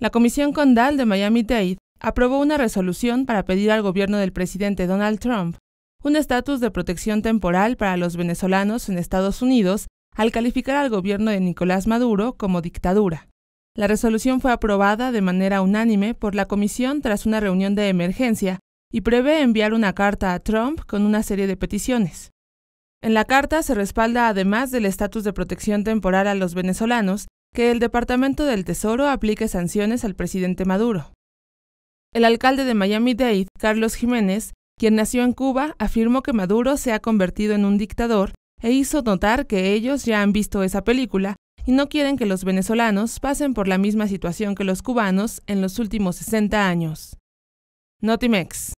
La Comisión Condal de Miami-Dade aprobó una resolución para pedir al gobierno del presidente Donald Trump un estatus de protección temporal para los venezolanos en Estados Unidos al calificar al gobierno de Nicolás Maduro como dictadura. La resolución fue aprobada de manera unánime por la comisión tras una reunión de emergencia y prevé enviar una carta a Trump con una serie de peticiones. En la carta se respalda, además del estatus de protección temporal a los venezolanos, que el Departamento del Tesoro aplique sanciones al presidente Maduro. El alcalde de Miami-Dade, Carlos Jiménez, quien nació en Cuba, afirmó que Maduro se ha convertido en un dictador e hizo notar que ellos ya han visto esa película y no quieren que los venezolanos pasen por la misma situación que los cubanos en los últimos 60 años. Notimex.